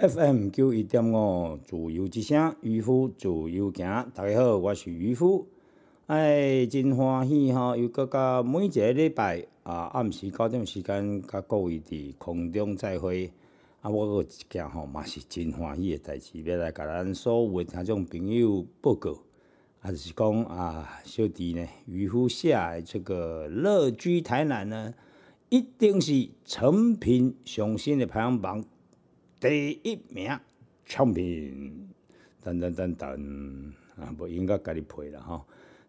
FM 九一点五，自由之声，渔夫自由行。大家好，我是渔夫，哎，真欢喜吼！又搁到每一个礼拜啊，暗时九点时间，甲各位伫空中再会。啊，我有一件吼，嘛是真欢喜诶代志，要来甲咱所有听种朋友报告。啊，就是讲啊，小弟呢，渔夫写这个乐居台南呢，一定是诚品上新诶排行榜。第一名，唱片，等等等等，啊，无应该家己配啦吼。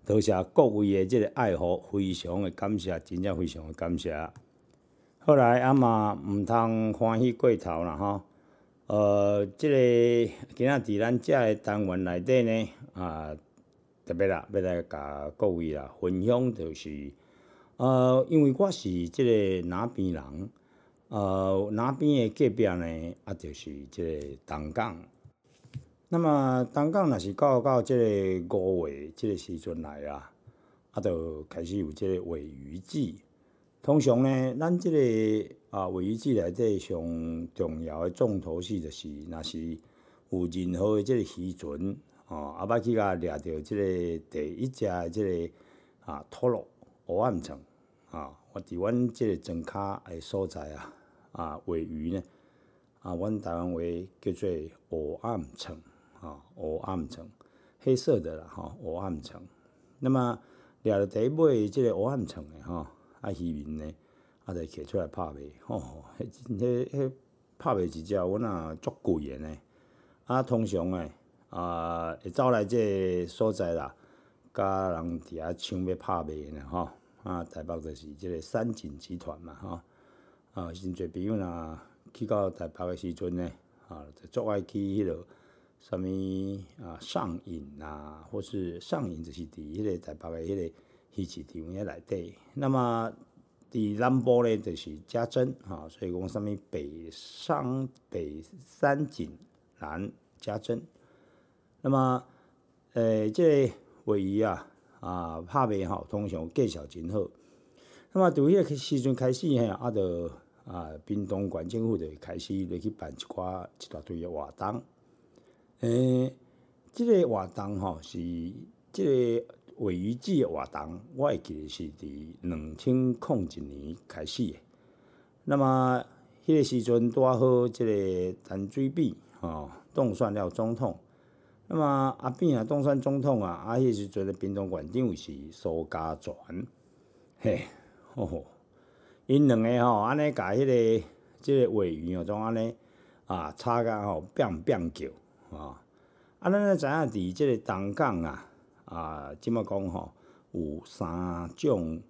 多谢各位的这个爱好，非常的感谢，真正非常的感谢。后来阿妈毋通欢喜过头啦吼。呃，这个今仔伫咱遮的单元内底呢，啊，特别啦，要来甲各位啦分享，就是呃，因为我是这个哪边人。呃，那边的隔壁呢？啊，就是即个东港。那么东港若是到到即个五月即个时阵来啊，啊，就开始有即个尾鱼季。通常呢，咱即个啊尾鱼季来个上重要的重头戏就是若是有任何的即个渔船哦，阿爸去甲掠到即个第一只即个啊脱落乌暗层啊，我伫阮即个庄卡的所在啊。啊，尾鱼呢？啊，阮台湾话叫做乌暗层啊，乌暗层，黑色的啦吼，乌暗层。那么掠着第一尾即个乌暗层的吼，啊渔民呢，啊就摕出来拍卖吼，迄、迄、迄拍卖一只，阮啊足贵的呢。啊，通常诶，啊会走来即个所在啦，甲人伫遐抢要拍卖的吼。啊台北就是即个三井集团嘛吼。啊，真侪朋友呐，去到台北诶时阵呢，啊，就足爱去迄落，啥物啊，上瘾啊，或是上瘾，就是伫迄个台北诶迄个戏场诶内底。那么伫南部咧，就是家珍啊，所以讲上物北上北三井，南家珍。那么，诶，即、个位移啊，啊，拍片吼，通常介绍真好。那么，从迄个时阵开始嘿，啊，就。啊，屏东县政府就开始来去办一寡一大堆的活动。嗯，即个活动吼是即个尾鱼季活动，我会记是伫两千零一年开始。那么迄个时阵仔好即个陈水扁吼当选了总统，那么阿扁啊当选总统啊，啊迄时阵的屏东县长是苏家全，嘿，因两个吼，安尼甲迄个即个画鱼哦，总安尼啊，差个吼变变叫啊。啊，咱咧知影伫即个东港啊，啊，怎么讲吼？有三种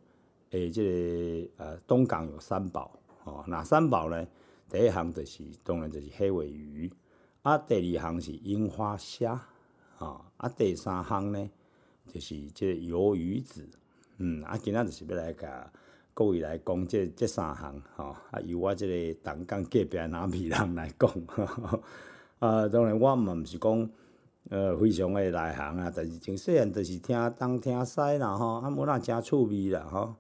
诶，即个呃东港有三宝吼，哪三宝呢？第一项就是，当然就是黑尾鱼。啊，第二项是樱花虾。啊，啊，第三项呢，就是即个鱿鱼子。嗯，啊，今仔就是要来甲。各位来讲，即、即三项吼，啊，由我即个东港隔壁那皮人来讲，啊，当然我嘛毋是讲呃非常诶内行啊，但是从细汉就是听东听西啦吼，啊，无那诚趣味啦吼。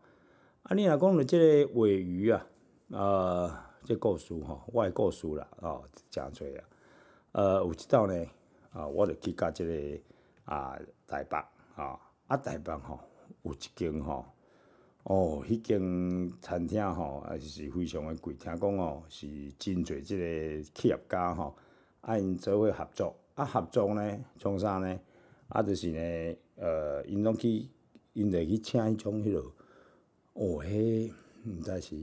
啊，你若讲着即个画鱼啊，呃，即故事吼，我诶故事啦，哦，诚侪啊。呃，有一道呢，啊，我就去到即个啊台北，啊，啊台北吼有一间吼。哦，迄间餐厅吼，也是非常诶贵。听讲哦，是真侪即个企业家吼，啊因做伙合作，啊合作呢，创啥呢？啊就是呢，呃，因拢去，因着去请迄种迄落，哦，迄，毋知是，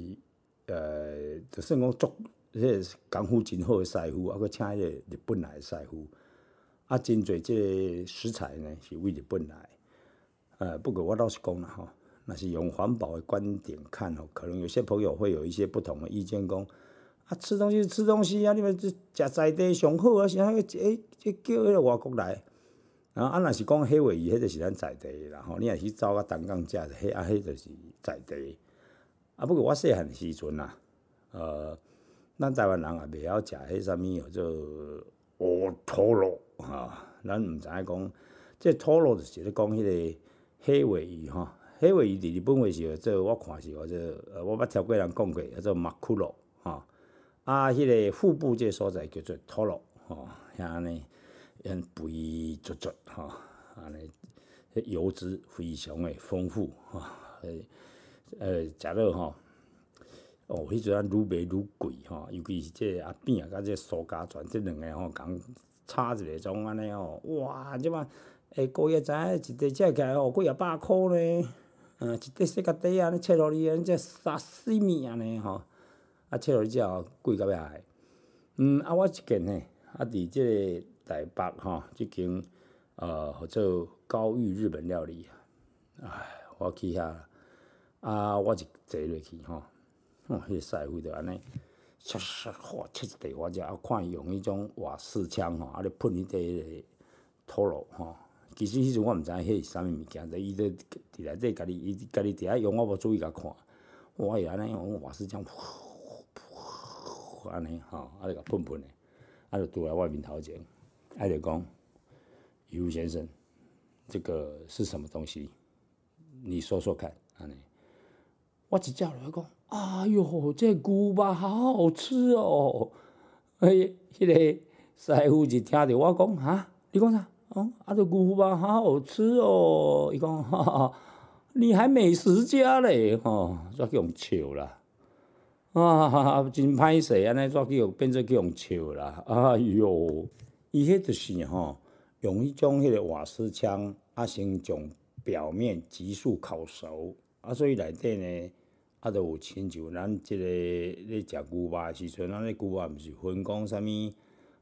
呃，就算讲做迄个功夫真好诶师傅，啊，佫请迄个日本来诶师傅，啊，真侪即个食材呢，是为日本来，呃，不过我倒是讲啦吼。那是用环保的观点看哦，可能有些朋友会有一些不同的意见，讲啊，吃东西吃东西啊，你们这食在地上好啊，是啊，这这叫迄个外国来。然后啊，若是讲黑尾鱼，迄个是咱在地。然后你若是走啊，东港食，迄啊，迄就是在地。啊，不过我细汉时阵啊，呃，咱台湾人也袂晓食迄啥物哦，叫乌土螺啊，咱毋知讲，即土螺就是咧讲迄个黑尾鱼吼。迄位伫日本诶时，做我看是，或者我捌听过人讲过，叫做马肉吼。啊，迄个腹部即个所在叫做 Toro 哈，遐呢肥足足吼，安尼油脂非常诶丰富哈。呃，食落吼。哦，迄阵愈卖愈贵吼，尤其是即阿饼啊，甲即苏家全即两个吼，共差一个种安尼吼，哇，即嘛下个月前一日食起来吼，几啊百箍咧。嗯，一块小块底啊，安尼切落去啊，才三四米安尼吼，啊切落去之后贵到要死。嗯，啊我一间呢，啊伫即个台北吼，一间呃，叫做高玉日本料理。唉，我去遐，啊我就坐落去吼，哦，迄个师傅就安尼，切切，吼切一块我食，啊看伊用迄种瓦四枪吼，啊咧喷迄底土肉吼。其实迄时我毋知影迄是啥物物件，伊伫伫内底家己，伊家己伫遐用。我无注意甲看，我伊安尼用个话噗噗噗噗安尼吼，啊着甲喷喷诶，啊着拄来外面头前，啊着讲，尤先生，这个是什么东西？你说说看，安尼。我只落来讲，哎哟，这牛肉好好吃哦！嘿，迄个师傅就听着我讲，哈？你讲啥？哦，啊！只牛肉好好吃哦，伊讲，哈哈，你还美食家嘞，吼，抓叫用笑啦，啊哈哈，真歹势，安尼抓叫又变作叫用笑啦，哎呦，伊迄就是吼，用迄种迄个瓦斯枪，啊先将表面急速烤熟，啊所以内底呢，啊就有亲像咱即个咧食牛肉时阵，啊咧牛肉毋是分讲啥物。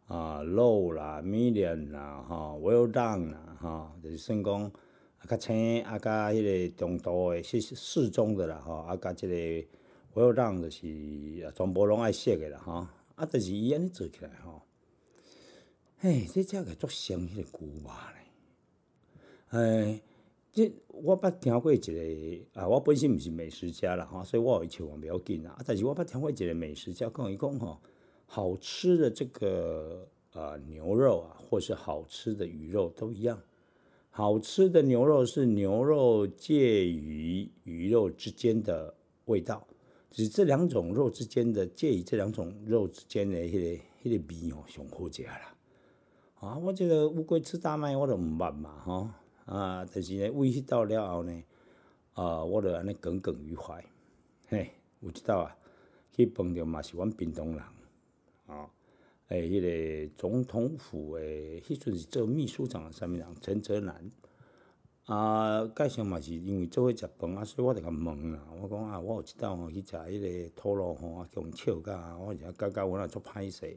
啊，肉啦、米粒啦、吼、n e 啦、吼，就是算讲啊，较青啊，较迄个中度的适适中的啦，吼，啊甲即个 done 就是全部拢爱食的啦，吼。啊，但是伊安尼做起来吼，嘿，这只个做像迄个牛肉咧，哎，这我捌听过一个啊，我本身毋是美食家啦，吼，所以我有一笑，我袂要紧啦。啊，但是我捌听过一个美食家讲伊讲吼。好吃的这个啊牛肉啊，或是好吃的鱼肉都一样。好吃的牛肉是牛肉介于鱼肉之间的味道，就是这两种肉之间的介于这两种肉之间的一个那个味哦，上好食啦。啊，我这个乌龟吃大麦我都唔捌嘛，哈啊，但是呢，胃吸到了后呢，呃，我就安尼耿耿于怀。嘿，有知道啊，去碰到嘛是阮屏东人。啊，诶，迄个总统府诶，迄阵是做秘书长，啥物人陈泽南。啊，介绍嘛是因为做伙食饭，啊，所以我就甲问啦。我讲啊，我有一道吼去食迄个土路吼，啊，叫笑甲，我一甲觉阮我阿作歹势。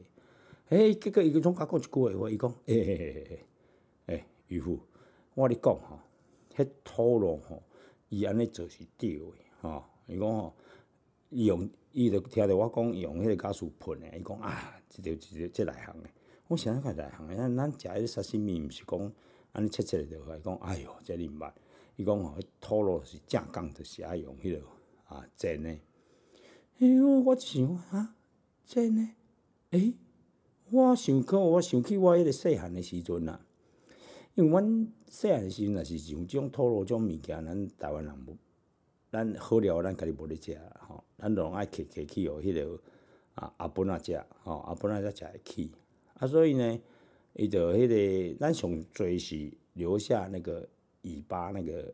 诶，结果伊个总甲讲一句话，伊讲，诶，渔夫，我你讲吼，迄土路吼，伊安尼做是对诶，吼，伊讲吼，用。伊著听着我讲用迄个傢俬喷诶，伊讲啊，即条即条即内行诶，我想啊，够内行诶，咱咱食迄个沙司面，毋是讲安尼切切好。伊讲哎哟，这毋捌，伊讲迄土螺是正港着是爱用迄个啊，煎诶。哎呦，我想啊，煎诶、诶，我想讲，我想起我迄个细汉诶时阵啊，因为阮细汉诶时阵也是像种土螺种物件，咱台湾人无。咱好料，咱家己无咧食吼，咱拢爱客客去互迄个啊阿伯那食吼，阿伯那才食会起。啊所以呢，伊着迄个咱上最是留下那个尾巴那个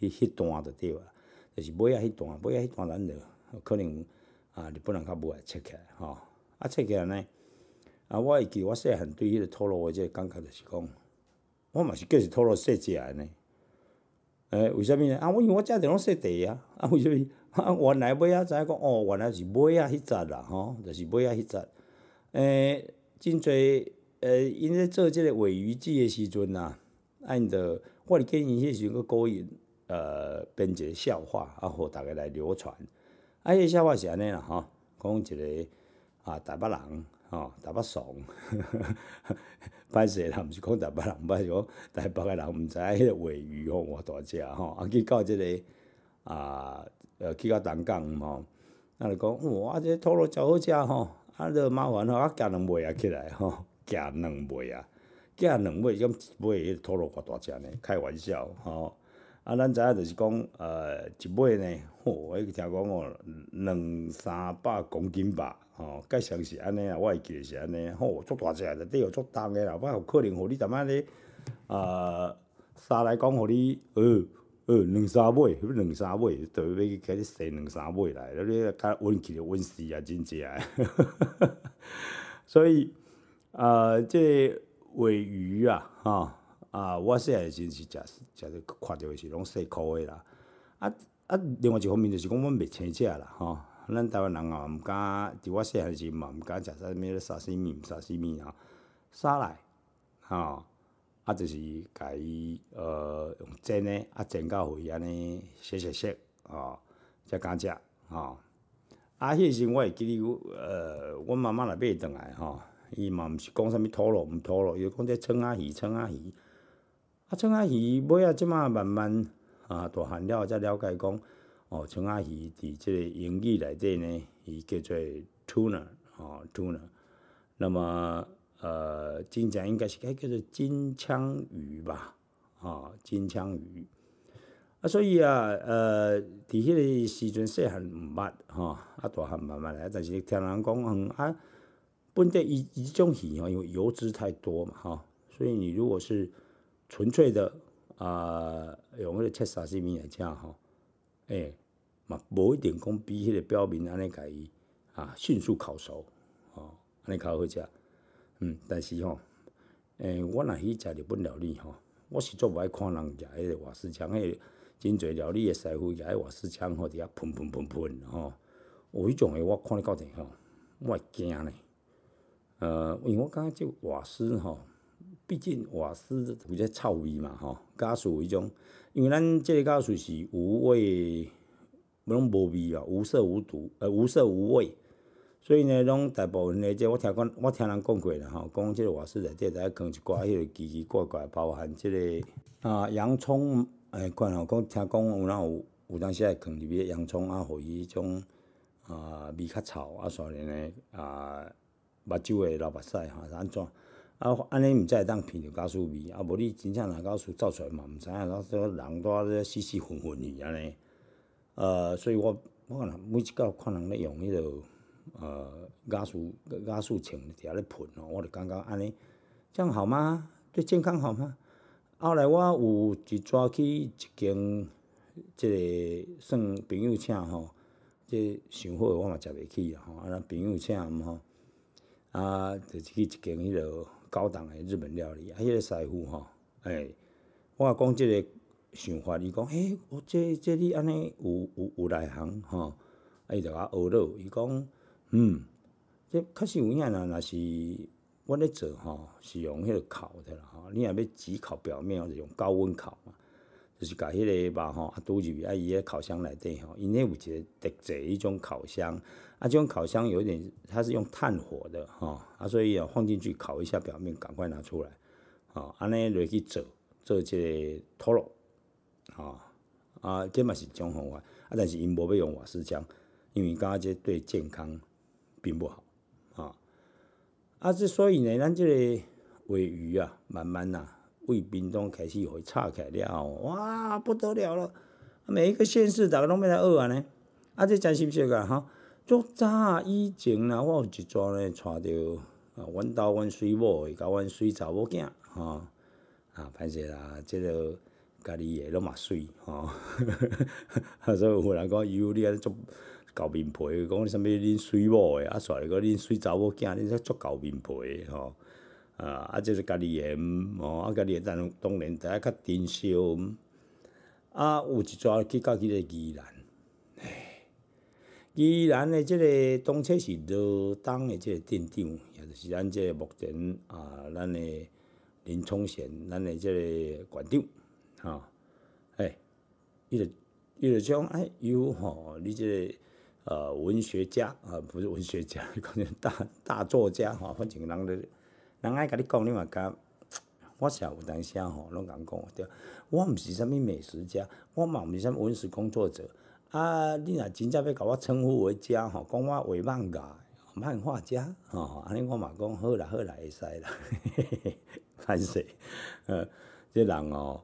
迄迄段的着啊，就是尾啊迄段，尾啊迄段咱就可能啊日本人较无爱切起来，吼。啊切起来呢，啊我会记我细汉对，迄个土诶即个感觉就是讲，我嘛是计是土路说只来呢。诶，为虾米呢？啊，我因为我家常拢说地啊，啊，为虾米？啊，原来买啊，一讲哦，原来是买啊，迄扎啦，吼，就是买啊，迄扎。诶，真侪，诶，因在做即个尾鱼记的时阵呐，按着我哩建议，迄时阵阁可以，呃，编一个笑话，啊，互逐个来流传。啊，迄个笑话是安尼啦，吼，讲一个啊，台北人。哦，台北爽，歹势人毋是讲台北人歹势，但别个人毋知影迄个话语吼我大只吼。啊，去到即个啊，呃，去到东港吼，咱就讲哇，即个土螺真好食吼，啊，就麻烦吼，啊，夹两尾啊起来吼，夹两尾啊，夹两尾，咁尾迄个土螺偌大只呢？开玩笑吼，啊，咱知影着是讲，呃，一尾呢，吼，我听讲哦，两三百公斤吧。哦，介绍是安尼啊，我会记是安尼。吼，足大只，就底有足重诶啦。我有可能，互你淡仔咧，呃，三来讲，互你，呃，呃，两三尾，两三尾，特别要去给你生两三尾来，你啊，温起温死啊，真正啊。所以，呃，这喂鱼啊，吼啊，我细汉真是食，食到看着是拢细箍的啦。啊啊，另外一方面就是讲，阮袂未生只啦，吼。咱台湾人哦，毋敢，伫我细汉时嘛毋敢食啥物，咧沙西毋沙西面啊，沙内，吼，啊就是伊呃，用煎诶，啊真够肥安尼，细细熟吼，才敢食，吼，啊迄时我会记得，呃，阮妈妈来买倒来，吼，伊嘛毋是讲啥物土螺，毋土螺，伊讲这村仔鱼，村仔鱼，啊村仔鱼尾啊，即满慢慢，啊大汉了才了解讲。哦，像啊鱼伫即个英语来底呢，伊叫做 tuna，哦 tuna。那么呃，正常应该是该叫做金枪鱼吧，哦金枪鱼。啊，所以啊，呃，伫迄个时阵细汉唔捌，哈，啊大汉慢慢来。但是听人讲，嗯啊，本地伊伊种鱼哦，因为油脂太多嘛，哈，所以你如果是纯粹的啊，用个切沙司面来炸，哦。哎。嘛，无一定讲比迄个表面安尼甲伊啊，迅速烤熟哦，安尼烤好食。嗯，但是吼，诶，我若去食日本料理吼，我是做唔爱看人举迄个瓦斯枪，迄真济料理诶师傅举迄瓦斯枪吼，伫遐喷喷喷喷吼。有迄种诶，我看哩到阵吼，我会惊咧。呃，因为我感觉即瓦斯吼，毕竟瓦斯有些臭味嘛吼，加有迄种，因为咱即个加数是无味。拢无味啊，无色无毒，呃，无色无味。所以呢，拢大部分呢，即我听讲，我听人讲过啦吼，讲即个话事内底在放一寡迄个奇奇怪怪，包含即个啊洋葱诶，看吼，讲听讲有哪有有当时会放入去洋葱啊，互伊迄种啊味较臭啊，所以呢啊目睭会流目屎哈，是安怎？啊，安尼毋才会当闻到老鼠味，啊无你真正若到鼠走出来嘛，毋知影咱说人在咧死死混混去安尼。呃，所以我我看人每一道看人咧用迄个呃牙刷牙刷，穿伫遐咧喷哦，我就感觉安尼这样好吗？对健康好吗？后来我有一逝去一间，即个算朋友请吼，即想好我嘛食袂起啊吼，安那朋友请吼，啊，就去一间迄落高档诶日本料理，啊，迄个师傅吼，哎，我讲即个。想法，伊讲，哎，我这、这你安尼有、有、有内行吼，啊，伊就较学了，伊讲，嗯，这确实有影啊，若是我咧做吼，是用迄个烤的啦吼，你若要只烤表面，就用高温烤嘛，就是甲迄个啊，哈，入去啊，伊个烤箱内底吼。因有一个特制一种烤箱，啊，种烤箱有点，它是用炭火的吼，啊，所以啊，放进去烤一下表面，赶快拿出来，吼，安尼落去做做这脱落。啊啊，这嘛是一种方法啊，但是因无要用瓦斯枪，因为刚刚这对健康并不好啊。啊，这所以呢，咱这个喂鱼啊，慢慢呐，喂冰冻开始会起开了，哇，不得了了！每一个县市，大家拢变得饿啊呢。啊，这真心实感哈。就早以前啊，我一早呢，带着啊，阮兜阮水某的，跟阮水查某囝，哈啊，歹势啊，这个。家己个拢嘛水吼，所以有人讲，有你安足厚面皮，讲啥物恁水某的啊，煞会讲恁水查某囝恁煞足厚面皮吼啊！啊，这是家己毋吼，啊，家己个当然第一较珍惜。啊，有一撮去到迄个兰，唉，宜兰的即个东车是罗东的即个镇长，也就是咱即个目前啊，咱的林冲贤，咱的即个馆长。哦，哎，伊著伊个讲，哎，有吼，你即个呃文学家啊，不是文学家，可能大大作家吼，反正人咧人爱甲你讲，你嘛讲，我也有淡写吼，拢敢讲对。我毋是啥物美食家，我嘛毋是啥物文史工作者。啊，你若真正要甲我称呼为家吼，讲我为漫画，漫画家吼，安尼我嘛讲好啦，好啦，会使啦，嘿嘿嘿，感谢。呃，即人哦。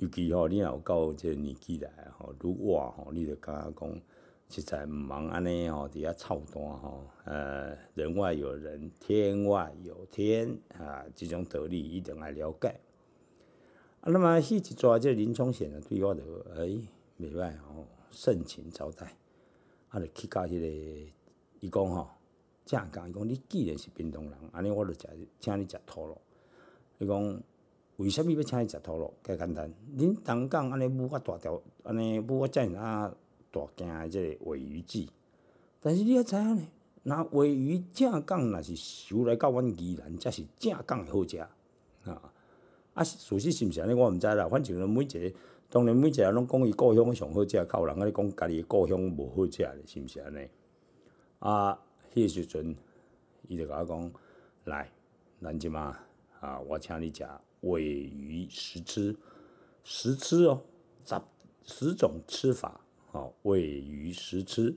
尤其吼，你若有到个年纪来吼，愈果吼，你就我讲，实在毋忙安尼吼，伫遐操蛋吼，呃，人外有人，天外有天啊，即种道理一定要了解。啊，那么迄一抓就林冲写的对我就，哎，袂歹吼，盛情招待，啊，就去家迄个，伊讲吼，正讲伊讲你既然是冰东人，安尼我就食，请你食土咯。伊讲。为什米要请伊食土螺？加简单，恁东港安尼母个大条，安尼母遮尔啊大件的即尾鱼子。但是你也知影呢，那尾鱼正港若是收来到阮宜兰，则是正港的好食啊。啊，事实是毋是安尼？我毋知啦。反正每一个，当然每一个拢讲伊故乡上好食，靠人安尼讲家己的故乡无好食，是毋是安尼？啊，迄时阵伊就甲我讲，来，咱即嘛啊，我请你食。尾鱼食吃，食吃哦，十十种吃法哦。喂鱼食吃，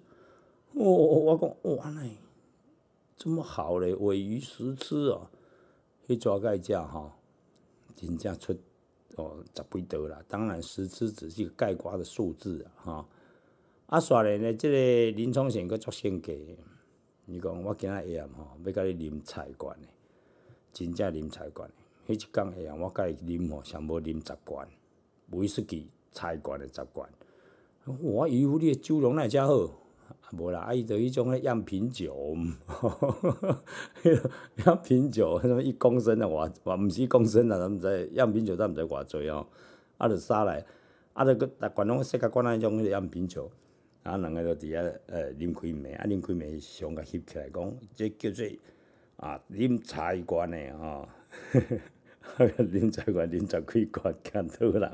哦，我讲哇嘞，这么好嘞！尾鱼食吃哦我讲哇嘞这么好嘞尾鱼食吃哦去抓盖价哈，真正出哦十几多啦。当然食吃只是盖瓜的数字啊哈。啊，啥嘞？呢，这个林冲显阁作性格，你讲我今仔夜吼要甲你啉菜馆的，真正啉菜馆的。每一工下啊，我甲伊啉吼，上要啉习惯，威士忌、菜馆的习惯。我姨父，你酒拢会遮好，无啦，啊伊在迄种咧样品酒，样品酒，一公升啊，我我毋是公升啊，咱毋知样品酒咱毋知偌济哦。啊，就拿来，啊，就个逐罐拢世界罐啊，迄种个样品酒，啊，人个就伫遐呃，啉开眉，啊，啉开眉上甲翕起来讲，这叫做啊，啉菜馆的哦。啊！在财官、在财鬼官，到人，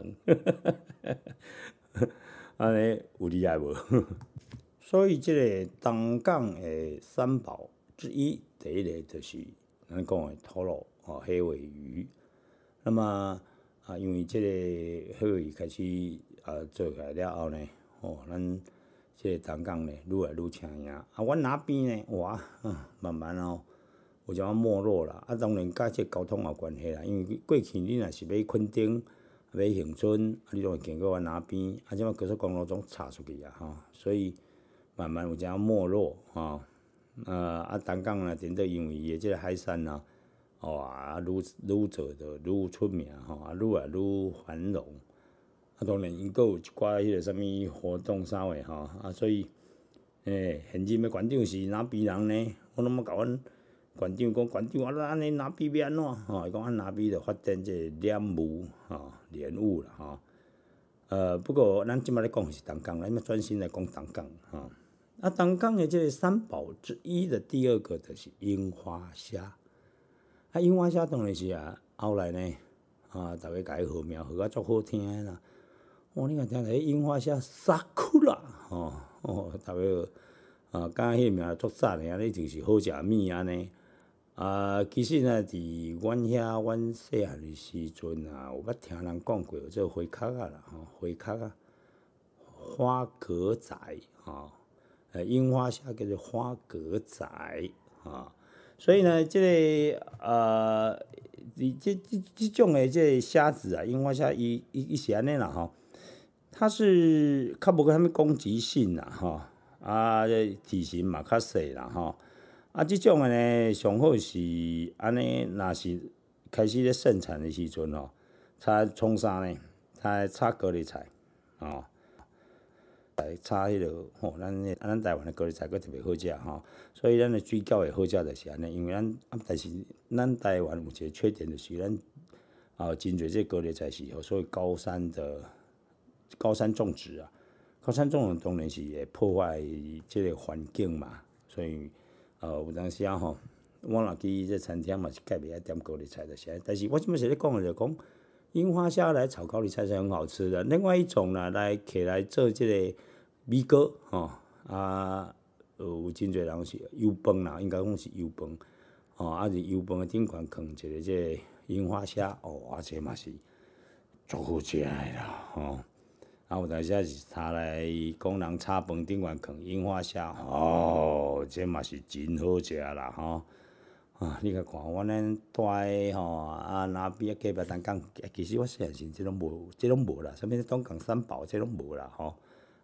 安尼有厉害无？所以，即个东港诶三宝之一，第一个就是咱讲诶土螺哦，黑尾鱼。那么啊，因为即个黑尾开始啊做起来了后呢，哦，咱即个东港呢愈来愈出名。啊，我那边呢，哇，慢慢哦。有一物没落啦，啊，当然即个交通也有关系啦。因为过去你若是要昆顶、要永春，你拢会经过阮哪边，啊，即物高速公路总插出去啊，吼，所以慢慢有一物没落啊。呃，啊，单讲呢，真多因为伊个即个海产呐，哦啊，愈愈做着愈出名吼，啊，愈来愈繁荣。啊，当然因个有寡迄个啥物活动啥物吼，啊，所以，诶，现今的馆长是哪边人呢？我拢要甲阮。馆长讲，馆长，阿拉安尼拿笔变安怎？吼，伊讲安拿笔着发展这莲雾，吼莲雾啦，吼。呃，不过咱即麦咧讲是东港，咱要专心来讲东港，吼。啊，东港诶，这三宝之一的第二个就是樱花虾。啊，樱花虾当然是啊，后来呢，啊，个家改好名，改啊足好听啦。哇，你看，听个樱花虾杀哭啦，吼，哦，逐个。啊，迄个名足煞诶，啊，你就是好食物安尼啊，其实呢，伫阮遐，阮细汉的时阵啊，有捌听人讲过，即做花蛤啊啦，吼，花蛤啊，花蛤仔吼，呃，樱花虾叫做花蛤仔啊，所以呢，即个呃，即即即种的个虾子啊，樱花虾伊伊是安尼啦，吼，它是较无个啥物攻击性啦，吼，啊，体型嘛较细啦，吼。啊，即种诶呢，上好是安尼，若是开始咧生产的时阵哦，插葱啥呢，它插高丽菜哦，来炒迄个吼，咱咱台湾的高丽菜阁特别好食吼，所以咱的水饺会好食就是安尼，因为咱啊，但是咱台湾有一个缺点就是，咱啊真侪这高丽菜是吼，所以高山的高山种植啊，高山种植当然是会破坏即个环境嘛，所以。啊，有当时啊吼，我若去这餐厅嘛是介袂爱点高丽菜的些，但是我即前是咧讲的就讲樱花虾来炒高丽菜是很好吃的。另外一种啦来客来做即个米糕吼啊，有真侪人是油饭啦，应该讲是油饭哦，啊是油饭的顶款，放一个这樱花虾哦，而且嘛是足食诶的吼。啊，有台啊是拿来工人炒饭顶边啃樱花虾，哦，这嘛是真好食啦，吼！啊，你甲看，阮咱在吼啊，那边隔壁东港，其实我细现实即拢无，即拢无啦，什物东港三宝，即拢无啦，吼。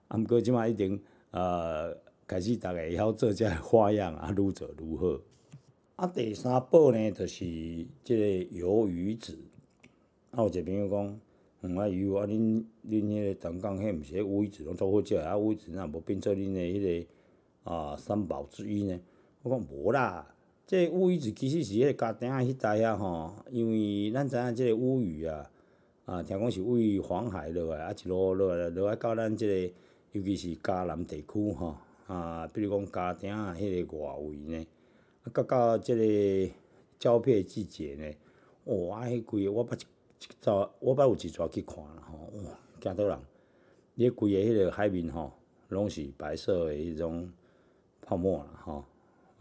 啊，毋过即嘛已经呃，开始逐个会晓做即花样啊，愈做愈好。啊，第三步呢，就是即个鱿鱼子。啊，有一朋友讲。嗯啊，油啊，恁恁迄个长港迄，毋是迄位置拢做好食，啊位置若无变做恁诶迄个啊三宝之一呢？我讲无啦，这乌位子其实是迄家庭啊迄带遐吼，因为咱知影个乌雨啊，啊听讲是位于黄海落来，啊一路落来落来到咱即个，尤其是嘉南地区吼，啊比如讲嘉庭啊迄个外围呢，啊到到即个交配季节呢，哇迄个我不。走，我捌有一逝去看啦吼，哇，惊到人！你规个迄个海面吼，拢是白色诶迄种泡沫啦吼，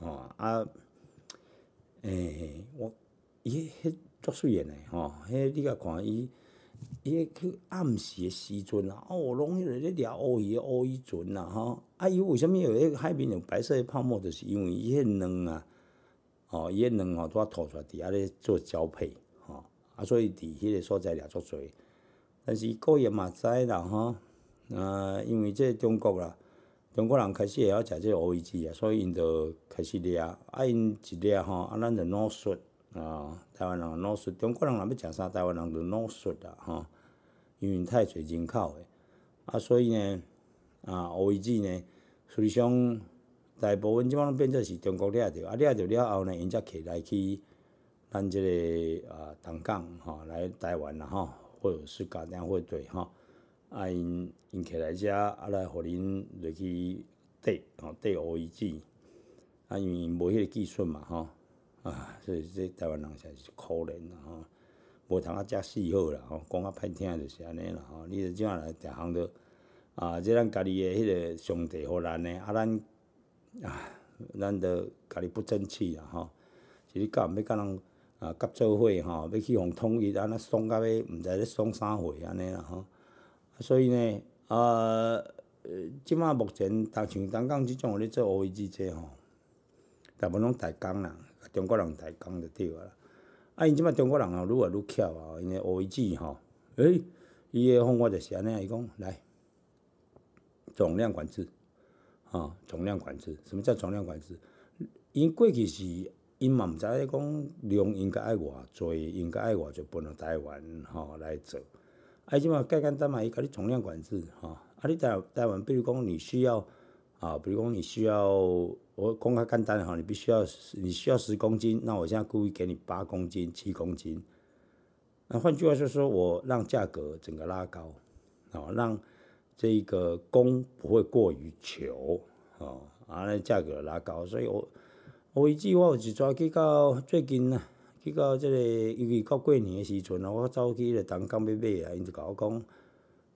吼啊，诶，我伊迄足水诶呢吼，迄你甲看伊，伊去暗时诶时阵啦，哦，拢迄个咧掠乌鱼乌鱼船啦吼，啊伊为虾米有迄个海面有白色诶泡沫？就是因为伊迄卵啊，哦，伊迄卵吼，拄啊吐出来伫啊咧做交配。所以伫迄个所在掠足济，但是个人嘛知啦吼，呃，因为即中国啦，中国人开始会晓食即乌龟子啊，所以因着开始掠，啊因一掠吼，啊咱着浓缩啊，台湾人浓缩，中国人若要食啥，台湾人着浓缩啦吼，因为太侪人口诶，啊所以呢，啊乌龟子呢，实际上大部分即满拢变做是中国掠着，啊掠着了后呢，因则摕来去。咱即个啊，同港吼来台湾啦吼，或者是家长会对吼，啊因因起来遮啊来，互恁入去缀吼缀戴耳机，啊因为无迄个技术嘛吼，啊所以这台湾人诚实是可怜啦吼，无通啊遮喜好啦吼，讲啊歹听就是安尼啦吼，你是怎啊来，第项都啊，即咱家己诶迄个上帝互咱呢，啊咱啊咱着家己不争气啦吼，就是干要干人。啊，甲做伙吼，要去互统一，安尼爽甲要，毋知咧爽啥货安尼啦吼。所以呢，呃，即马目前，像香港即种咧做乌鸡之者吼，大部分拢台工啦，中国人台工就对啊。啊，因即马中国人啊，愈来愈巧啊，因乌鸡吼，诶，伊个方法就是安尼啊，伊讲来总量管制，啊，总量管制，什么叫总量管制？因过去是。因嘛唔知咧，讲量应该爱我，做应该爱我，就搬到台湾吼来做。啊，起码改干单嘛，伊甲你重量管制吼。啊，你台台湾比如讲你需要啊，比如讲你需要我公开干单吼，你必须要你需要十公斤，那我现在故意给你八公斤、七公斤。那换句话就是说我让价格整个拉高，啊，让这个供不会过于求，啊，啊，价格拉高，所以我。乌鸡子，我有一逝去到最近啊，去到这个尤其到过年诶时阵啊，我走去个东港要买啊，因就甲我讲，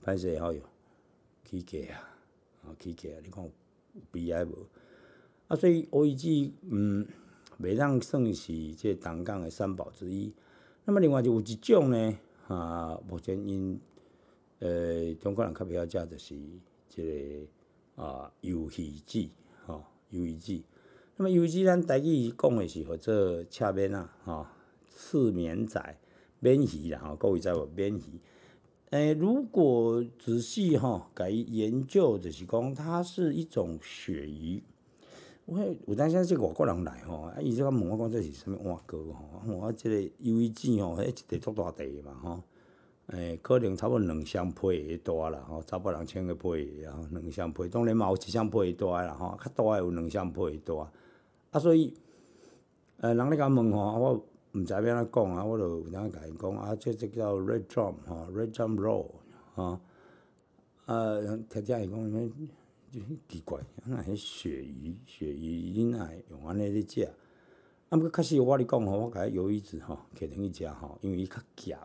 歹势好哟，起价啊，啊起价啊，你看，有悲哀无？啊，所以乌鸡子，嗯，未当算是这东港诶三宝之一。那么另外就有一种呢，啊，目前因，呃，中国人较比较食，就是，即个啊，油鸡子，吼，油鸡子。那么，游记咱自己讲的是，或者恰扁啦，哈，刺面仔、免鱼啦，哈，各位知无？免鱼，诶，如果仔细哈，来研究就是讲，它是一种鳕鱼。我，有当下即外国人来吼，啊，伊即才问我讲这是什物碗糕吼？啊，我即个游记吼，迄一袋托大袋嘛吼，诶，可能差不多两箱配会大啦，吼，差不多两千个配，然后两箱配，当然嘛有一箱会大啦，吼，较大个有两箱会大。啊，所以，呃，人咧甲我问吼，我毋知要安怎讲啊，我著有通甲因讲啊，即即叫 Red Drum 吼，Red Drum Roll 吼，啊，听听伊讲咩，就奇怪，啊，迄鳕鱼，鳕鱼伊呐用安尼咧食，啊，毋过确实我咧讲吼，我感觉鱿鱼子吼可以食吼，因为伊较咸，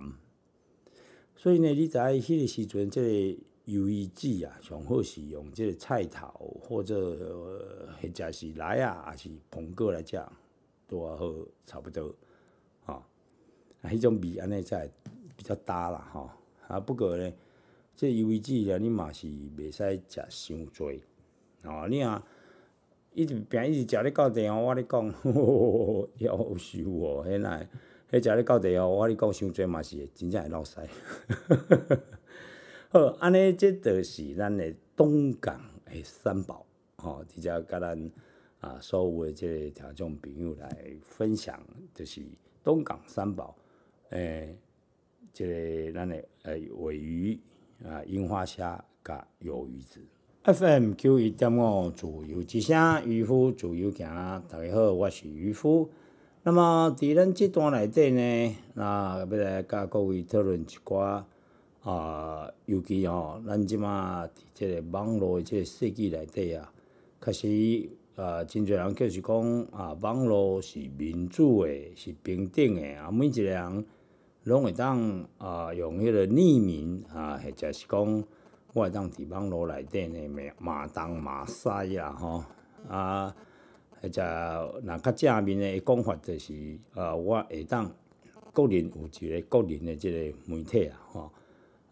所以呢，你在迄个时阵即。个。鱿鱼籽啊，上好是用即个菜头，或者或者是来啊，还是苹果来食，都啊好差不多，吼。啊，迄种味安尼会比较搭啦，吼。啊，不过呢，即鱿鱼籽啊，你嘛是袂使食伤侪吼。你啊，伊就平伊是食咧到地哦，我咧讲，夭寿哦，迄若迄食咧到地哦，我咧讲伤侪嘛是，真正会落屎。好，安尼，即著是咱诶东港诶三宝，吼，直接甲咱啊所有诶即个听众朋友来分享，就是东港三宝，诶，即个咱诶诶尾鱼啊，樱花虾甲鱿鱼子。F M 九一点五，自由之声，渔夫自由行，大家好，我是渔夫。那么伫咱即段内底呢，那要来甲各位讨论一寡。啊，尤其吼，咱即马伫即个网络即个世纪内底啊，确实，啊，真侪人计是讲啊，网络是民主的，是平等的啊，每一个人拢会当啊用迄个匿名啊，或者是讲我会当伫网络内底呢，马东、马西啊，吼啊，或者若较正面的讲法就是，啊，我会当个人有一个个人的即个媒体啊吼。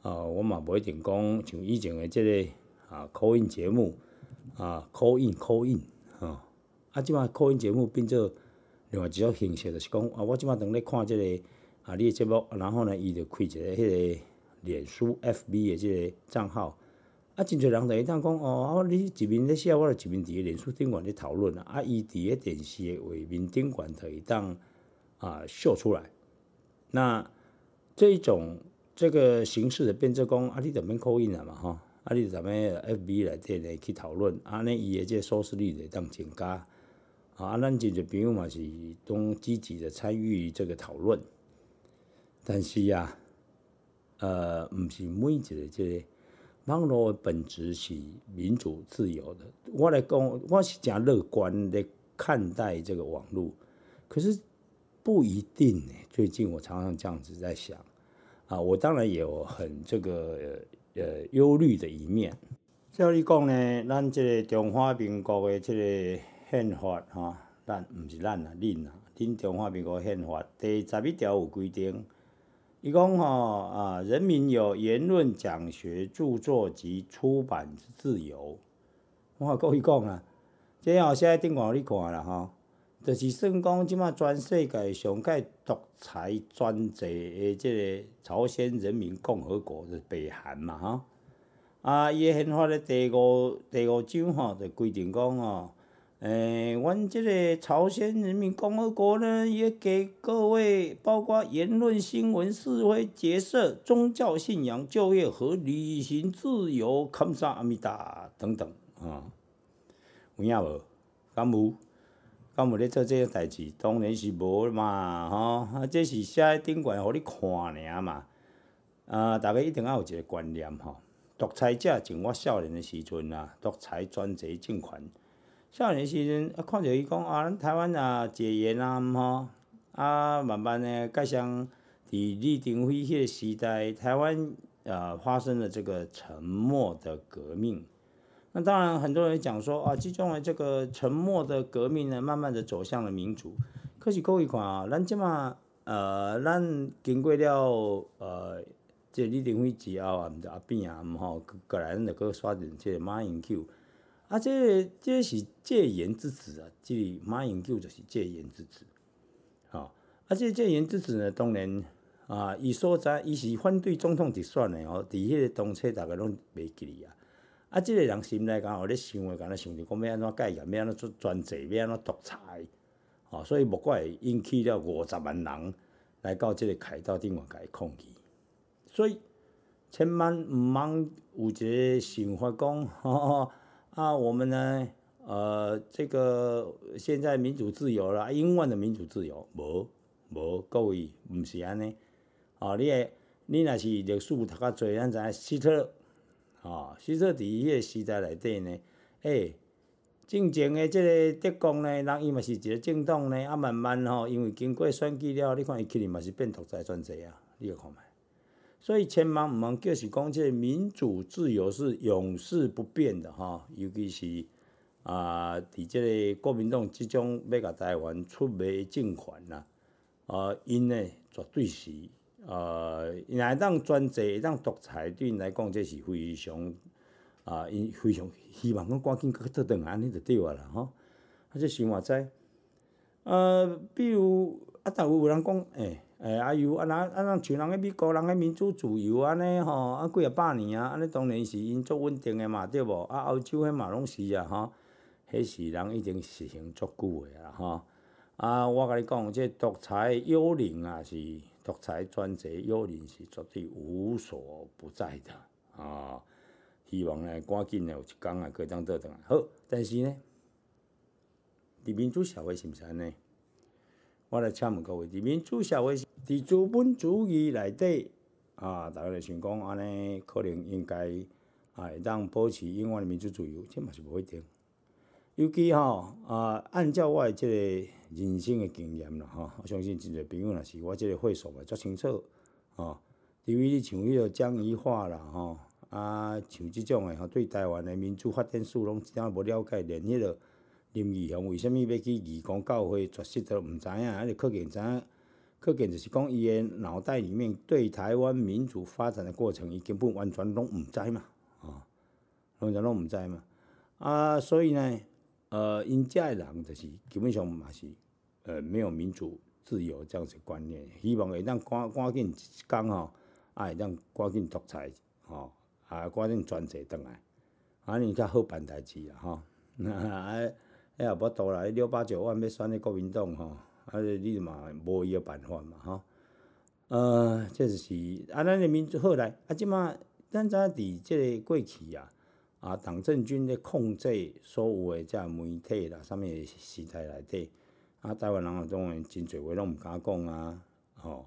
啊，我嘛无一定讲像以前的即个啊，口音节目啊，口音口音啊，啊，即马口音节目变作另外一种形式，就是讲啊，我即摆等咧看即个啊，你的节目，然后呢，伊就开一个迄个脸书 F B 的即个账号，啊，真侪人在会当讲哦，啊，你一面咧写，我一面伫个脸书顶管咧讨论啊，啊，伊伫个电视的画面顶管可会当啊秀出来，那这一种。这个形式的变质，讲啊，你咱们可印了嘛？哈，啊，你咱们 F B 来底咧去讨论，啊，那伊的这收视率会当增加。啊，啊，咱真侪朋友嘛是都积极的参与这个讨论，但是呀，呃，毋是每一个这网络本质是民主自由的。我来讲，我是正乐观的看待这个网络，可是不一定诶。最近我常常这样子在想。啊，我当然也有很这个呃忧虑的一面。照你讲呢，咱这个中华民国的这个宪法哈，咱不是咱啊，恁啊，恁中华民国宪法第十一条有规定，伊讲哈啊，人民有言论、讲学、著作及出版自由。我可伊讲啊，即样我现在电广你看了哈。就是算讲，即马全世界上界独裁专制诶，即个朝鲜人民共和国，就北韩嘛，哈。啊，伊诶宪法咧第五第五章吼，就规定讲吼。诶，阮即个朝鲜人民共和国呢，也给各位包括言论、新闻、社会角色、宗教信仰、就业和旅行自由，康萨阿弥达等等，啊，有影无？敢有？干部咧做即个代志，当然是无嘛吼，啊，这是写顶悬互你看尔嘛。啊，大家一定啊有一个观念吼，独裁者从我少年的时阵啊，独裁专制政权。少年时阵啊，看着伊讲啊，咱台湾啊，戒严啊，吼，啊，慢慢诶，加上伫李登辉迄个时代，台湾呃发生了这个沉默的革命。当然，很多人讲说啊，即种诶，这个沉默的革命呢，慢慢的走向了民主。可是各位看啊，咱即马，呃，咱经过了呃，即李登辉之后啊，毋是阿变啊，毋吼，后来咱着搁刷这即马英九，啊，即即是戒严之子啊，即马英九就是戒严之子，吼，而个戒严之子呢，当然啊，伊所在伊是反对总统直选的哦，伫迄个动初，大家拢袂记啊。啊，即个人心内敢有咧想诶，敢咧想著讲要安怎改严，要安怎做专制，要安怎独裁，吼，所以莫怪引起了五十万人来到即个凯道顶甲伊抗议。所以千万毋茫有一个想法讲，啊，我们呢，呃，这个现在民主自由了，永远的民主自由无无，各位毋是安尼，哦，你诶，你若是历史读较侪，咱知希特。哦，所以说伫迄个时代内底呢，诶，正经诶，即个德公呢，人伊嘛是一个政党呢，啊，慢慢吼，因为经过选举了，你看伊肯定嘛是变独裁专制啊，你来看觅。所以千万毋通叫是讲即个民主自由是永世不变的吼，尤其是啊，伫即个国民党即种要甲台湾出卖政权呐，啊，因呢绝对是呃，伊会当专制，会当独裁，对因来讲，这是非常啊，因非常希望讲赶紧去倒转，安尼就对啊啦，吼。啊，这想话在，呃，比如啊，但有有人讲，诶，诶，啊有啊那啊那像人个美国人个民主自由安尼吼，啊几啊百年啊，安尼当然是因足稳定诶嘛，对无？啊，欧洲遐嘛拢是啊，吼，迄是人已经实行足久个啊，吼。啊，我甲你讲，即独裁个幼龄啊是。独裁专制、幽灵是绝对无所不在的啊！希望呢，赶紧呢有一天啊，各讲各等啊。好，但是呢，在民主社会是是啥呢？我来请问各位，在民主社会，在资本主义来底啊，大家来想讲安尼，可能应该啊，让保持永远的民主自由，这嘛是袂停。尤其吼啊，按照我的即个人生的经验啦，吼，我相信真侪朋友也是我即个会所嘛，足清楚，吼。因为你像迄个江宜桦啦，吼，啊，像即种的吼，对台湾的民主发展史拢一点无了解，连迄个林义雄为什物要去义工教会绝食都毋知影，啊，是可见知影？可见就是讲，伊个脑袋里面对台湾民主发展的过程，伊根本完全拢毋知嘛，啊，完全拢毋知嘛。啊，所以呢。呃，因遮的人就是基本上嘛是，呃，没有民主自由这样个观念，希望会当赶赶紧讲吼，啊，会当赶紧脱台吼，啊，赶紧转坐转来，安尼较好办代志啦吼，啊，啊，啊，要多啦，六八九万要选个国民党吼，啊，你嘛无伊个办法嘛吼，呃，这就是啊，咱的民主好来，啊，即嘛，咱在伫即个过去啊。啊，党政军咧控制，所有诶遮媒体啦，上面时代内底，啊，台湾人拢真侪话拢毋敢讲啊，吼，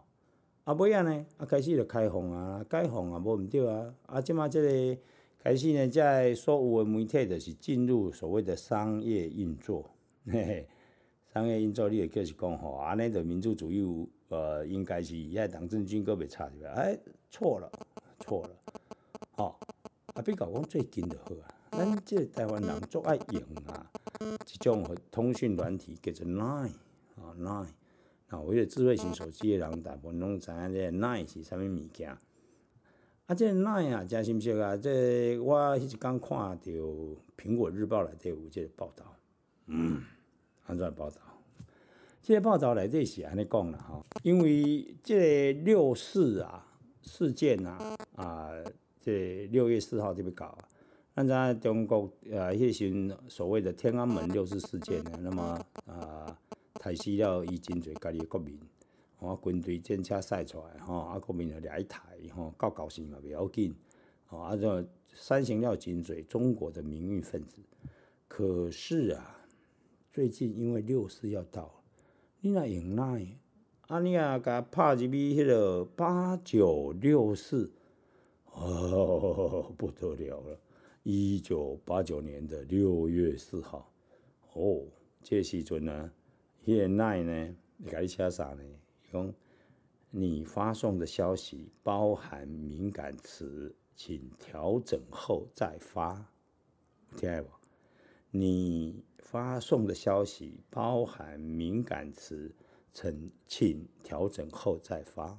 啊尾仔呢，啊开始就开放啊，解放啊，无毋对啊，啊即马即个开始呢，遮所有诶媒体就是进入所谓的商业运作，嘿嘿，商业运作，你也叫是讲吼，安尼的民主主义，呃，应该是遐党政军阁袂差是袂？哎，错了，错了，吼。啊，比如讲，最近就好啊。咱即个台湾人足爱用啊一种通讯软体，叫做 Line。哦，Line。啊，为了个智慧型手机诶，人，大部分拢知影即个 Line 是啥物物件。啊，即个 Line 啊，真毋色啊。即我迄日刚看到《苹果日报》内底有即个报道。嗯，安怎报道？即个报道内底是安尼讲啦吼，因为即个六四啊事件啊啊。即六月四号就要搞，按咱中国呃一些所谓的天安门六四事件呢，那么啊，台西了伊真侪家己的国民，吼军队战车驶出来吼，啊国民就来台吼，够高兴嘛，袂要紧吼啊，就煽情了真侪中国的民誉分子。可是啊，最近因为六四要到，你那应奈，啊你啊甲拍入去迄个八九六四。哦，不得了了！一九八九年的六月四号，哦，这时准呢，叶奈呢，你该写啥呢？用你发送的消息包含敏感词，请调整后再发，听有你发送的消息包含敏感词，请请调整后再发。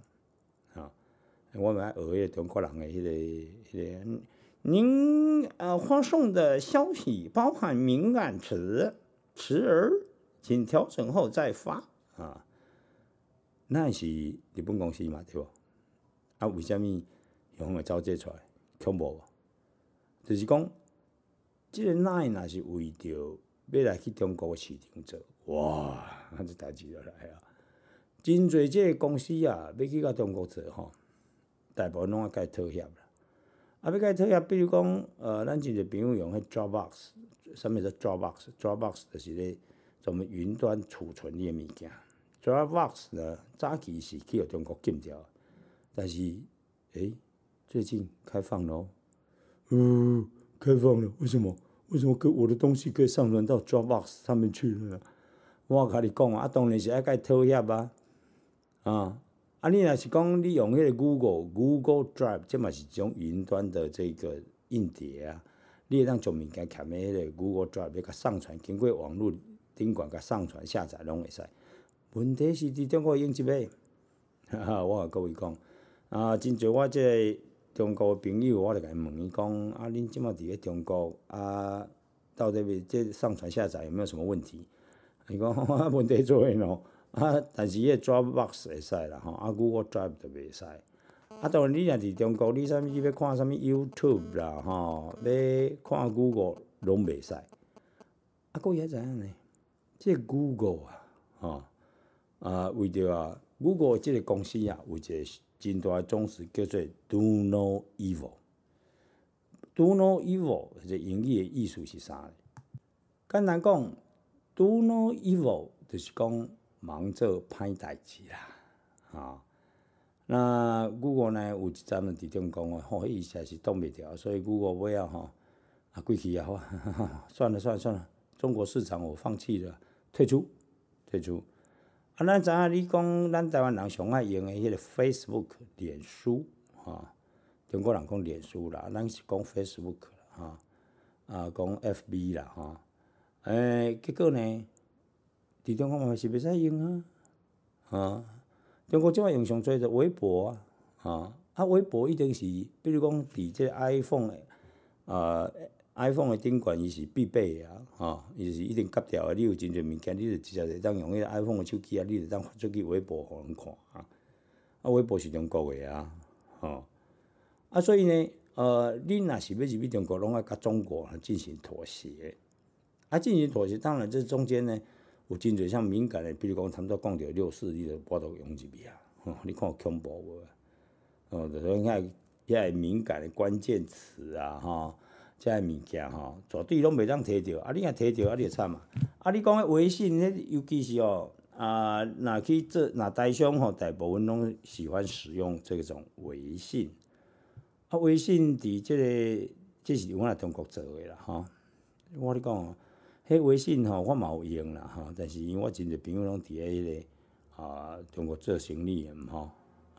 我们学月中国人个迄、个，现您呃发送的消息包含敏感词词儿，请调整后再发啊。那是日本公司嘛，对不？啊，为什么用个招借出来？确无，就是讲，即个那那是为着要来去中国的市场做，哇，啊，这代志就来啊！真侪即个公司啊，要去到中国做吼。大部分拢爱改妥协啦。啊，要改妥协，比如讲，呃，咱真侪朋友用迄 Dropbox 什么叫 Dropbox？Dropbox 就是咧，咱们云端储存伊诶物件。Dropbox 呢，早期是去互中国禁掉，但是，哎，最近开放咯。嗯，开放了？为什么？为什么可我的东西可以上传到 Dropbox 上面去呢？我甲你讲啊，当然是爱改妥协啊，啊。啊，你若是讲你用迄个 Google Google Drive，即嘛是一种云端的这个硬碟啊，你会当将物件嵌起迄个 Google Drive 要甲上传，经过网络顶悬甲上传下载拢会使。问题是伫中国用即个，哈哈，我有跟位讲，啊，真侪我即个中国的朋友，我就甲问伊讲，啊，恁即嘛伫咧中国，啊，到底要即上传下载有没有什么问题？伊讲 问题侪咯？啊！但是迄 Dropbox 会使啦，吼。啊 Google Drive 就袂使。啊，当然，你若伫中国，你啥物要看啥物 YouTube 啦，吼，要看 Google，拢袂使。啊，阁有一个呢，即 Google 啊，吼，啊，为着啊，Google 即个公司啊，有一个真大个宗旨叫做 "Do No Evil"。Do No Evil 这个英语个意思是啥？呢？简单讲，Do No Evil 就是讲。忙着歹代志啦，啊！那如果呢有一阵伫中讲话，吼，伊实在是挡袂牢，所以如果我要吼啊归去啊，算了算了算了，中国市场我放弃了，退出退出。啊，咱知影你讲咱台湾人上爱用的迄个 Facebook 脸书，啊，中国人讲脸书啦，咱是讲 Facebook 啦，啊啊讲 FB 啦，吼，诶，结果呢？伫中国嘛是袂使用啊，哈！中国即卖用上最多微博啊，哈！啊，微博一定是，比如讲伫即 iPhone，呃，iPhone 的顶管伊是必备的啊，吼，伊是一定夹掉的，你有真侪物件，你就直接会当用迄个 iPhone 的手机啊，你就当发出去微博给人看啊。啊，微博是中国的啊，吼！啊，所以呢，呃，你若是欲是欲中国拢要甲中国进行妥协，啊，进行妥协，当然这中间呢。有真侪像敏感的，比如讲，差不多讲到六四，伊就剥夺政入去吼，你看恐怖无？哦，所以讲遐敏感的关键词啊，吼，遮物件吼，绝对拢袂当摕着啊，你若摕着啊就惨啊。啊，你讲个微信，迄尤其是哦，啊，若去做若台商吼，大部分拢喜欢使用这种微信。啊，微信伫即个，这是我来中国做的啦，吼。我你讲。迄微信吼，我嘛有用啦，吼，但是因为我真侪朋友拢伫咧迄个啊，中国做生意吼、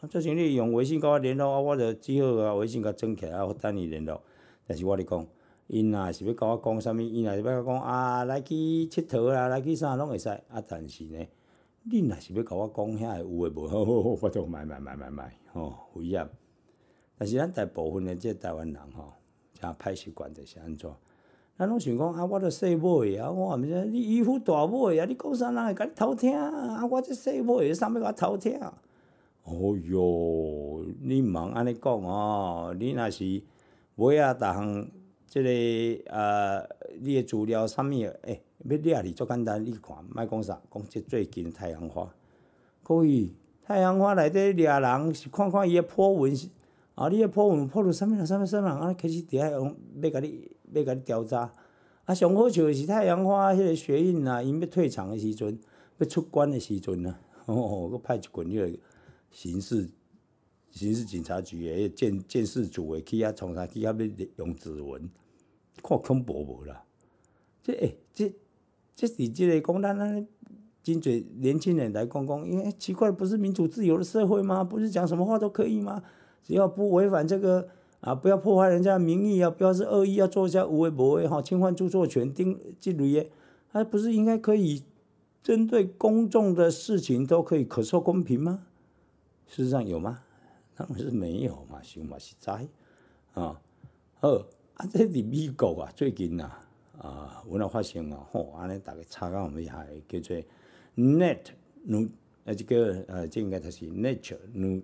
啊，做生意用微信甲我联络，啊，我就只好啊微信甲转起，来，啊，等伊联络。但是我咧讲，因若是要甲我讲啥物，因若是要甲我讲啊，来去佚佗啊，来去啥拢会使，啊，但是呢，恁若是要甲我讲遐的有诶无好，我都卖卖卖卖卖，吼，危险。但是咱大部分诶即台湾人吼，真歹习惯就是安怎？咱拢想讲啊，我著细买啊，我毋是啊，你衣服大买啊，你讲啥人会甲你偷听啊？啊，我这细买个，啥物甲我偷听？哦哟，你毋通安尼讲哦，你若是买啊，逐项即个呃，你诶资料啥物诶、哎，要啊，你足简单，你看，莫讲啥？讲即最近太阳花可以，太阳花内底掠人是看看伊个波是啊，你诶波文波纹啥物啊？啥物啥物人啊？开始伫遐讲要甲你。要甲你调查，啊，上好笑的是太阳花迄个学运啊，因要退场的时阵，要出关的时阵啦，哦，佫派一群迄个刑事刑事警察局的建建视组的去遐从啥去遐要用指纹，看恐怖无啦？这诶，这这是即个讲，咱咱真侪年轻人来讲讲，因为奇怪，不是民主自由的社会吗？不是讲什么话都可以吗？只要不违反这个。啊！不要破坏人家的名誉啊！不要是恶意要做一下无为博爱哈，侵犯著作权定这类的，还不是应该可以针对公众的事情都可以可说公平吗？事实上有吗？当然是没有嘛，行嘛是灾啊！好啊，这里美国啊，最近啊啊，有哪发生啊？吼，安尼大家查到我们还叫做 Net New，呃，这个呃，这应该它是 Nature n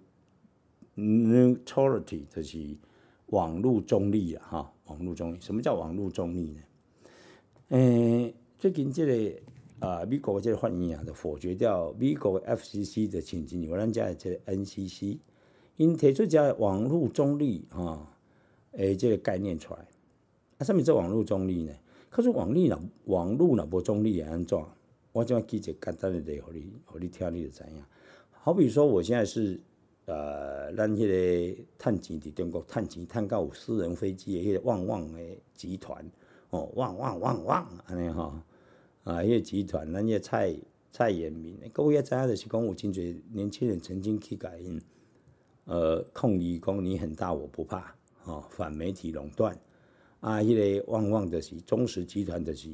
u Newtality，就是。网络中立呀，哈，网络中立，什么叫网络中立呢？嗯，最近这个啊，美国这个法院啊，就否决掉美国 FCC 的请求，有咱家的这个 NCC，因提出这网络中立啊，诶，这个概念出来，啊，什么叫网络中立呢？可是网力呢，网络呢，不中立也安怎？我这边举一个简单的例子，你，让你听下例子怎好比说，我现在是。呃，咱迄个趁钱伫中国趁钱，趁到有私人飞机的迄个旺旺的集团，哦，旺旺旺旺安尼吼，啊，迄个集团，咱迄个蔡蔡衍明，各位也知道的是讲有真侪年轻人曾经去改印，呃，控议讲你很大我不怕，哦，反媒体垄断，啊，迄个旺旺的是中石集团的是。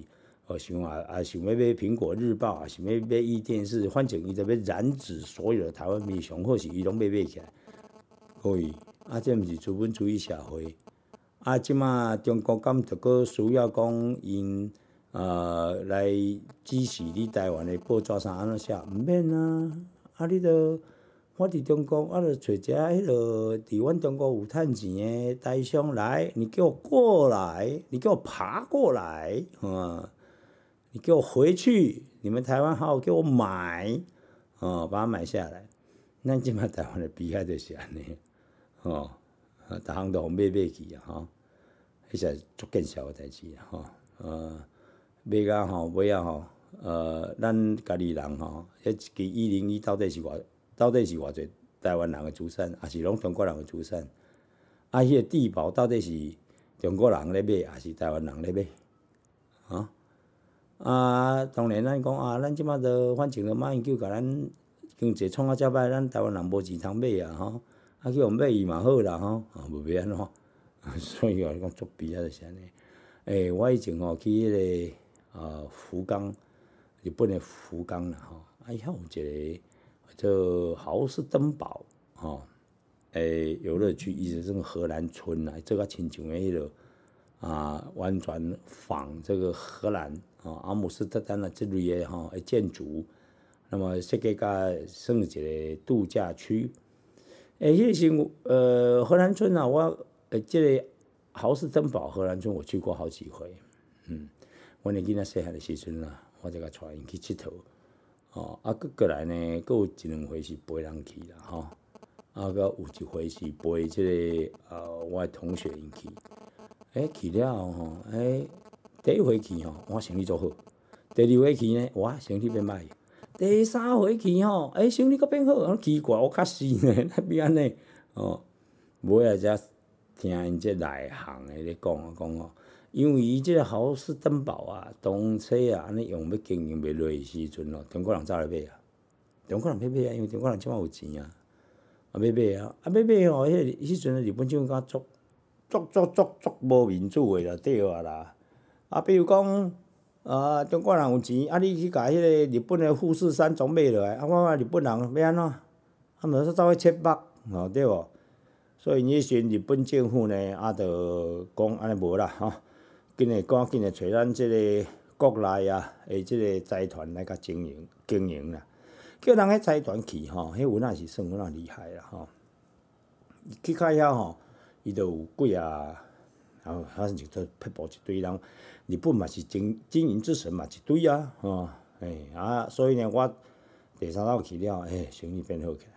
哦，想也也想要买《苹果日报》，也想要买 E 电视，反正伊就要染指所有的台湾面，上好是伊拢买买起来，可以。啊，即毋是资本主义社会。啊，即马中国敢着佫需要讲，因呃来支持你台湾的报纸，啥安怎写？毋免啊！啊，你着我伫中国，我着揣一个迄落伫阮中国有趁钱的台商来，你叫我过来，你叫我爬过来，哈。你给我回去！你们台湾好给我买哦，把它买下来。咱今嘛台湾的悲哀就是安尼哦，大行都买买去啊！吼，迄是足更小的代志啊！吼，呃，买啊吼，买啊吼，呃，咱家己人吼，迄支一零一到底是偌，到底是偌济台湾人的资产，也是拢中国人个资产。啊，迄个地宝到底是中国人咧买，还是台湾人咧买？啊？啊，当然，咱讲啊，咱即马都反正，到马英九甲咱经济创啊遮歹，咱台湾人无钱通买啊吼，啊去用买伊嘛好啦吼，啊无便咯吼。所以话讲做比啊就是安尼。诶，我以前吼去迄个啊，福冈，日本诶福冈啦吼，啊遐有一个叫豪斯登堡吼，诶，游乐区，伊是种荷兰村啦，做较亲像诶迄落啊，完全仿这个荷兰。哦，阿姆斯特丹啊，这类的哈建筑，那么设计甲算一个度假区。诶，迄是呃荷兰村啊，我诶这个豪斯登堡荷兰村我去过好几回，嗯，我年今年细汉的时阵啊，我就甲带因去佚佗。哦，啊，过过来呢，过有一两回是陪人去啦，哈，啊，搁有一回是陪这个呃我同学因去，诶去了后吼，诶。第一回去吼，我生意就好；第二回去呢，我生意变歹；第三回去吼，哎，生意阁变好，好奇怪，我较生呢，那变安尼哦。买啊才听因即内行的咧讲啊讲哦，因为伊即个豪斯登堡啊、东西啊，安尼用要经营袂落时阵咯，中国人早来买啊。中国人买买啊，因为中国人即满有钱啊，啊买买啊，啊买买吼，迄迄阵日本正敢足足足足足无民主的啦，对啊啦。啊，比如讲，呃，中国人有钱，啊，你去甲迄个日本的富士山总买落来，啊，我看日本人要安怎，啊，毋就说走去切肉，吼，对无？所以迄前日本政府呢，啊，着讲安尼无啦，吼，紧诶赶紧来找咱即个国内啊诶，即个财团来甲经营，经营啦，叫人迄财团去，吼，迄有那是算有那厉害啦，吼。去看遐吼，伊就有几啊，然后反正就出拍爆一堆人。日本嘛是经经营之神嘛是对啊，吼，哎啊，所以呢，我第三道去了，哎，生意变好起来。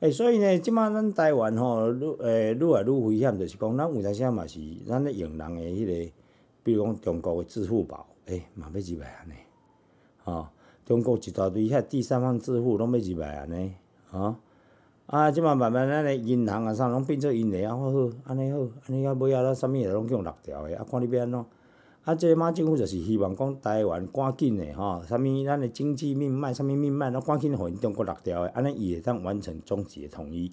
哎，所以呢，即马咱台湾吼，越哎越来越危险，着是讲咱有啥啥嘛是咱咧用人诶迄个，比如讲中国诶支付宝，哎，嘛要入来安尼，吼，中国一大堆遐第三方支付拢要入来安尼，吼，啊，即马慢慢咱诶银行啊啥拢变做银诶啊，好好，安尼好，安尼啊尾啊咱啥物个拢叫落掉诶，啊，看你要安怎。啊，即马政府就是希望讲台湾赶紧诶吼，啥物咱诶经济命脉，啥物命脉，咱赶紧互中国拿掉个，安尼伊会当完成终极诶统一。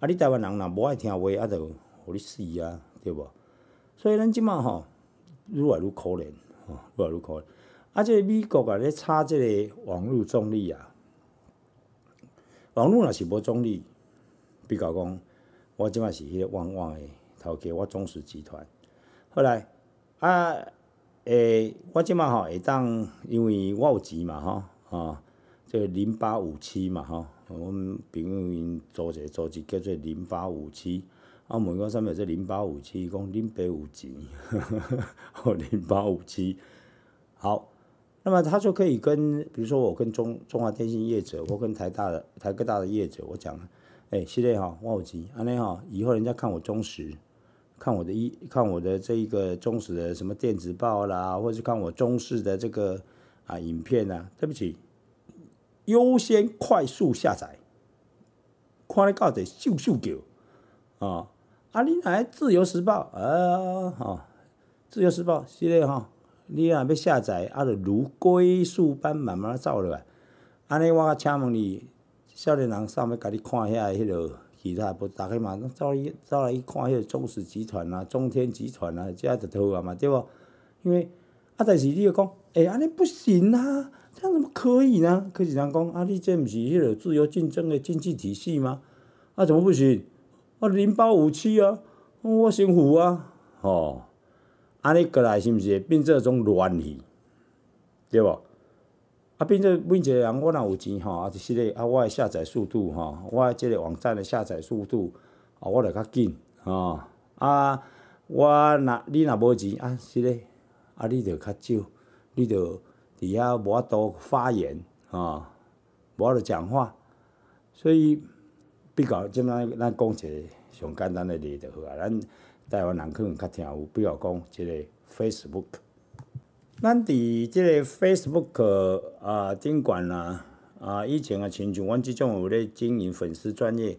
啊，你台湾人若无爱听话，啊，就互你死啊，对无？所以咱即马吼，愈来愈可怜，吼，愈来愈可怜。啊，即个、美国啊咧差即个网络中立啊，网络若是无中立，比较讲，我即马是迄个旺旺诶头家，我中时集团，后来啊。诶，我即马吼会当，因为我有钱嘛，吼，吼，即零八五七嘛，吼，我们朋友因租个组织叫做零八五七，啊，某个三秒是零八五七，伊讲恁爸有钱，吼，零八五七，好，那么他就可以跟，比如说我跟中中华电信业者，我跟台大的台科大的业者，我讲，诶系列哈，我有钱，安尼哈，以后人家看我忠实。看我的一，看我的这一个忠实的什么电子报啦，或是看我中实的这个啊影片啊，对不起，优先快速下载，看你到底秀秀狗啊！啊，你来《自由时报》呃，哦，《自由时报》系列吼，你啊要下载，啊，就如龟速般慢慢走落来。安尼，我请问你，少年人上物，甲你看遐下迄落？其他不打开嘛，走来一走来一看，迄个中石集团啊、中天集团啊，这也得套啊嘛，对不？因为啊，但是你又讲，哎，安尼不行啊，这样怎么可以呢？可是人讲，啊，尼这不是迄个自由竞争的经济体系吗？啊，怎么不行？我零包武器啊，我辛苦啊，吼！安尼过来是不是变作一种乱语？对无？啊，变做每一个人，我若有钱吼，啊，就是咧，啊，我诶下载速度吼，我即个网站的下载速度啊，我着较紧，吼，啊，我若你若无钱，啊，是咧，啊，你着较少，你着伫遐无法度发言，吼，无法度讲话，所以比较即卖咱讲一个上简单诶例就好啊，咱台湾人可能较听有，比如讲一个 Facebook。咱伫即个 Facebook 啊，顶管啦啊，以前啊，亲像阮即种有咧经营粉丝专业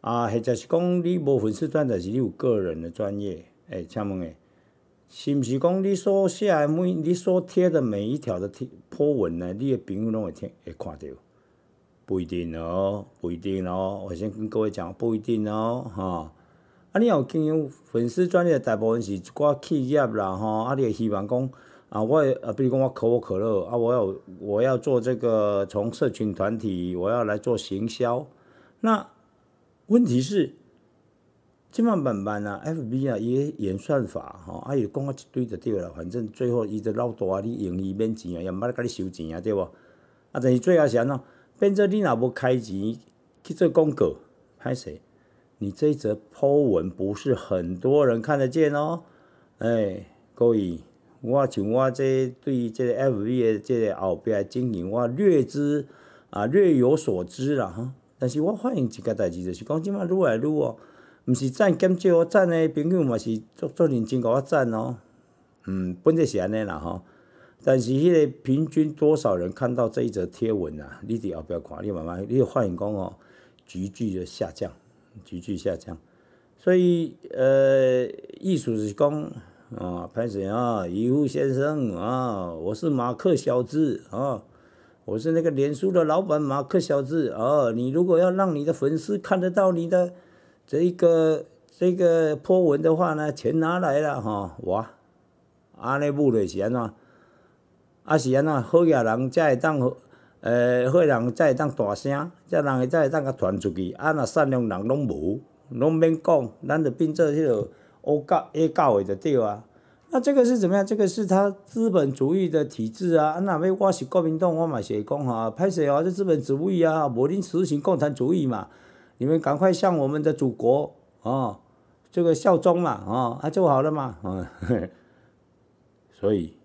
啊，或者是讲你无粉丝专，但是你有个人的专业，欸，请问诶，是毋是讲你所写诶每，你所贴的每一条的贴破文呢，你诶朋友拢会听会看到？不一定哦，不一定哦。我先跟各位讲，不一定哦。吼，啊，你有经营粉丝专业，大部分是一寡企业啦，吼，啊，你会希望讲。啊，我啊，比如讲我可口可乐啊，我要我要做这个从社群团体，我要来做行销。那问题是，慢慢慢慢啊，F B 啊也演算法哈，啊也讲啊一堆的对了，反正最后伊只老大，啊，你用伊免钱啊，也毋捌甲你收钱啊，对无？啊，但是最后啥喏，变做你若无开钱去做广告，歹势，你这一则 Po 文不是很多人看得见哦。哎，各位。我像我这对于这 F v 的这后边经营，我略知啊略有所知啦哈。但是我发现一个代志，就是讲即麦愈来愈哦，毋是赞减少赞的朋友嘛是足足认真给我赞哦。嗯，本质是安尼啦吼。但是迄个平均多少人看到这一则贴文啊？你伫后边看，你慢慢，你发现讲哦，急剧的下降，急剧下降。所以呃，意思是讲。啊，潘神啊，渔夫先生啊，我是马克小子啊，我是那个脸书的老板马克小子啊。你如果要让你的粉丝看得到你的这个这个波文的话呢，钱拿来了哈。我安内武的钱安怎？还是安怎？好业人才会当呃，好人才会当大声，才人才会当甲传出去。啊，那善良人拢无，拢免讲，咱就变做迄个。O 教、A 教的就对啊，那这个是怎么样？这个是他资本主义的体制啊。啊，那为我是国民党，我嘛是讲哈，拍谁啊？这资本主义啊，我宁实行共产主义嘛。你们赶快向我们的祖国哦，这个效忠嘛，哦，还就好了嘛。所以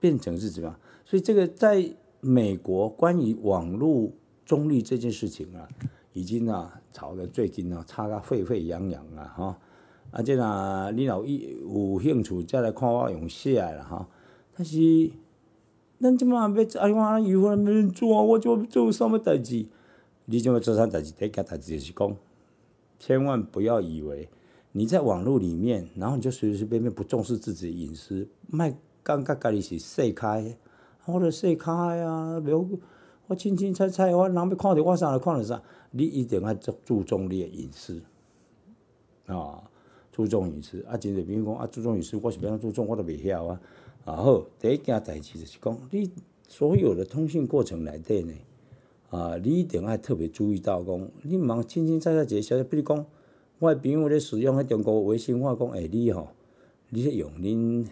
变成是怎么？样？所以这个在美国关于网络中立这件事情啊，已经啊吵得最近啊差得沸沸扬扬啊，哈。啊，即若你若有有兴趣，再来看我用写个啦吼。但是咱即马要爱看，以后要怎，我就做什物代志？你即马做啥代志？第一件代志就是讲，千万不要以为你在网络里面，然后你就随随便便不重视自己的隐私，卖尴尬，家己是晒开，我者晒开啊，比如我清清菜菜，我人要看到我啥来看到啥，你一定要注注重你的隐私啊。注重隐私，啊，真侪朋友讲啊，注重隐私，我是平常注重，我都袂晓啊。然后第一件代志就是讲，你所有的通讯过程内底呢，啊，你一定要特别注意到讲，你毋茫轻轻楚菜一消息。比如讲，我朋友咧使用迄中国微信我讲，诶你吼，你说用恁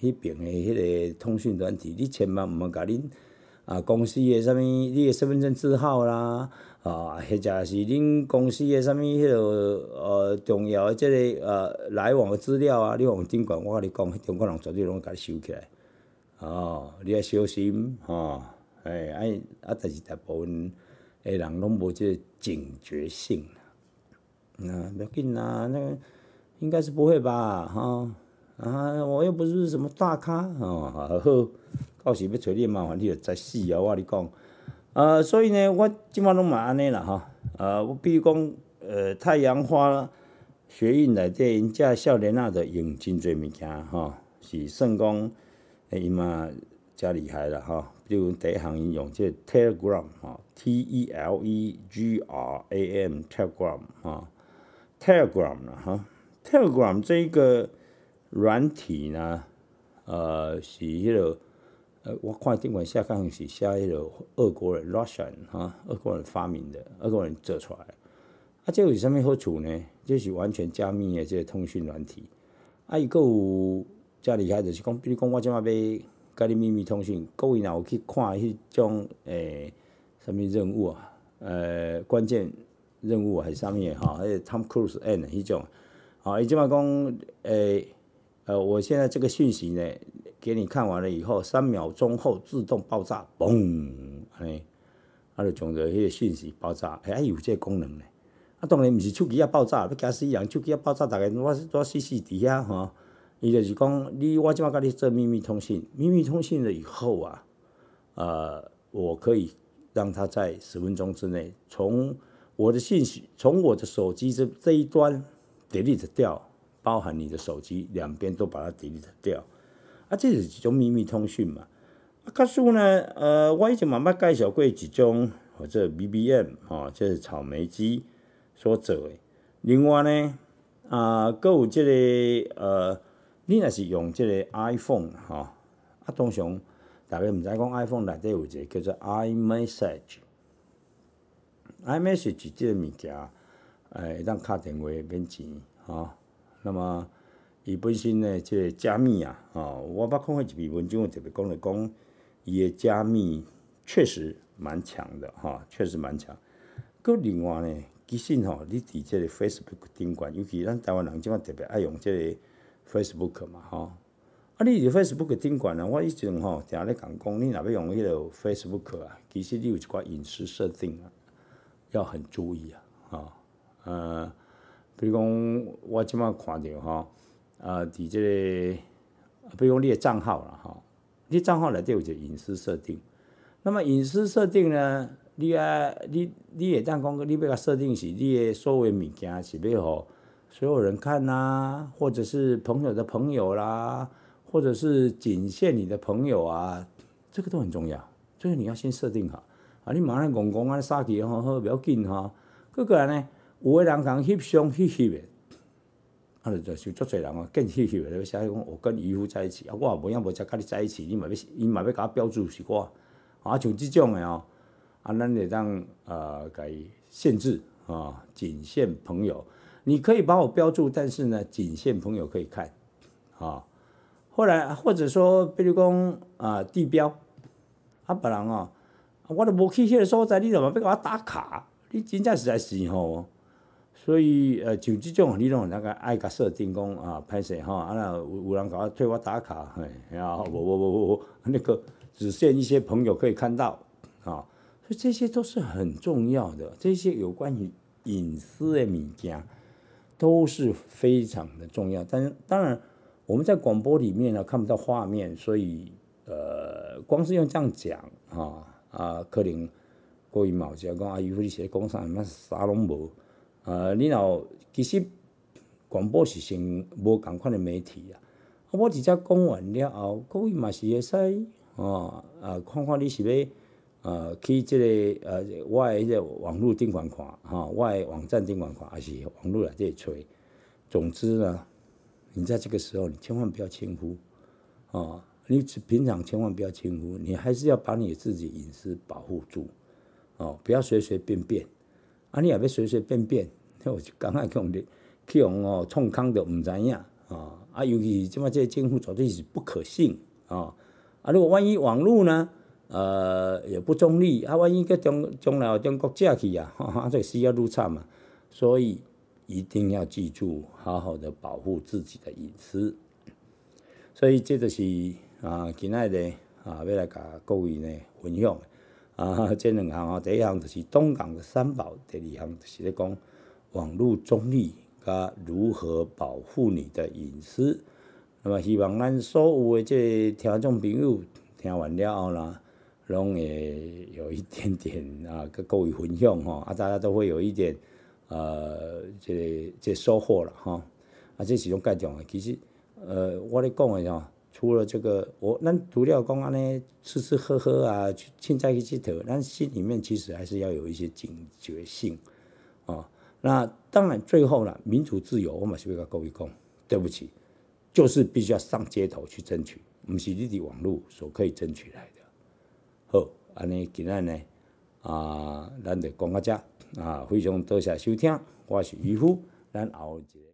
迄边诶迄个通讯软体，你千万毋通甲恁啊公司的啥物，你诶身份证字号啦。啊，或者是恁公司诶啥物迄落呃重要诶，即个呃来往诶资料啊，你往顶管，我甲你讲，中国人绝对拢会甲你收起来。哦，你要小心，哈，哎哎，啊，但是大部分诶人拢无即个警觉性。那要紧啊，那个应该是不会吧？吼。啊，我又不是什么大咖哦。好，到时要找你麻烦，你就再死啊！我甲你讲。呃，所以呢，我即满拢买安尼啦，哈。呃，我比如讲，呃，太阳花、学院内底因家少年娜的用真侪物件，哈，是算讲伊嘛较厉害的，哈。比如第一行应用这 Telegram，哈，T E L E G R A M，Telegram，哈，Telegram 啦，哈，Telegram 这一个软体呢，呃，是迄个。呃，我看顶管下杠是下迄个俄国人，Russian，哈，俄国人发明的，俄国人做出来。啊，这个有啥物好处呢？就是完全加密的这个通讯软体。啊，伊佫有加厉害的是讲，比如讲我今摆要家己秘密通讯，各位哪有去看迄种诶啥物任务啊？呃，关键任务还是啥物嘢吼？而个 Tom Cruise end 迄种。啊，伊即摆讲诶，呃，我现在这个讯息呢？给你看完了以后，三秒钟后自动爆炸，嘣！安尼，啊，就从着迄个信息爆炸，嘿，有这功能呢。啊，当然不是手机啊爆炸，要惊死人手机啊爆炸，大概我我试试底下吼。伊就是讲，你我即摆甲你做秘密通信，秘密通信了以后啊，呃，我可以让他在十分钟之内，从我的信息，从我的手机这这一端 delete 掉，包含你的手机，两边都把它 delete 掉。啊，这是一种秘密通讯嘛？啊，告诉呢，呃，我以前慢慢介绍过一种，或者 BBM，哈，这是草莓机所做的。另外呢，啊，各有这个，呃，你若是用这个 iPhone，哈，啊，通常大家毋知讲 iPhone 内底有一个叫做 iMessage，iMessage 即个物件，呃，可敲电话免钱，哈，那么。伊本身呢，即个加密啊，哦，我捌看过一篇文章，特别讲来讲，伊诶加密确实蛮强的哈，确实蛮强。佮另外呢，其实吼，你伫即个 Facebook 顶管，尤其咱台湾人即满特别爱用即个 Facebook 嘛，吼。啊，你伫 Facebook 顶管啊，我以前吼定咧讲讲，你若要用迄个 Facebook 啊，其实你有一寡隐私设定啊，要很注意啊，啊，呃，比如讲，我即满看着吼。呃，你这讲你的账号了哈，你账号来有一个隐私设定。那么隐私设定呢，你啊，你你也当讲，你要设定是你的所有物件是要互所有人看啊，或者是朋友的朋友啦，或者是仅限你的朋友啊，这个都很重要，这个你要先设定好。啊，你马上讲讲啊，杀敌，吼吼不要紧哈。不个人呢，有的人讲翕相翕翕的。啊，就就足侪人啊，更稀稀，了要写讲我跟渔夫在一起，啊，我啊无影无只跟你在一起，你嘛要，伊嘛要甲我标注是我，啊，像这种的哦，啊，咱会得让甲给限制啊，仅限朋友，你可以把我标注，但是呢，仅限朋友可以看，啊，后来或者说比如讲啊地标，啊，别人哦，我都无去个所在，你怎嘛要甲我打卡，你真正实在是吼。所以，呃，像这种你侬那个爱甲设定讲啊拍摄吼，啊那有有人搞替我打卡，嘿，然后无无无无无，那个只限一些朋友可以看到，啊，所以这些都是很重要的，这些有关于隐私的物件都是非常的重要。但是，当然我们在广播里面呢看不到画面，所以呃，光是用这样讲，哈啊，可能过于毛只讲啊，渔夫一些讲啥，那啥拢无。呃，你若其实广播是先无共款的媒体啊。我直接讲完了后，各位嘛是会使哦，啊，看看你是欲呃去这个呃我的一个网络订款看，哈，我的网站订款看，还是网络来这吹。总之呢，你在这个时候你千万不要轻忽，啊，你平常千万不要轻忽，你还是要把你自己隐私保护住，哦，不要随随便便。啊，你也不要随随便便，我就讲爱讲的，去用哦，创康都毋知影啊！啊，尤其是即马这政府绝对是不可信啊！啊，如果万一网络呢，呃，也不中立，啊，万一个中中了中国嫁去啊，啊，哈，这死啊，愈惨嘛！所以一定要记住，好好的保护自己的隐私。所以这就是啊，今仔日啊，要来甲各位呢分享。啊，这两项啊，第一项就是东港的三宝，第二项就是咧讲网络中立，甲如何保护你的隐私。那么希望咱所有的这听众朋友听完了后呢，拢会有一点点啊，各位分享吼啊，大家都会有一点呃，这这收获了吼，啊，这是种盖种啊，其实呃，我咧讲的吼。除了这个，我那独聊公安呢，吃吃喝喝啊，现在去佚佗，咱心里面其实还是要有一些警觉性啊。那当然，最后呢，民主自由，我嘛是要甲各位讲，对不起，就是必须要上街头去争取，不是你的网络所可以争取来的。好，安尼今日呢，啊，咱就讲到这啊，非常多谢收听，我是渔夫，咱后集。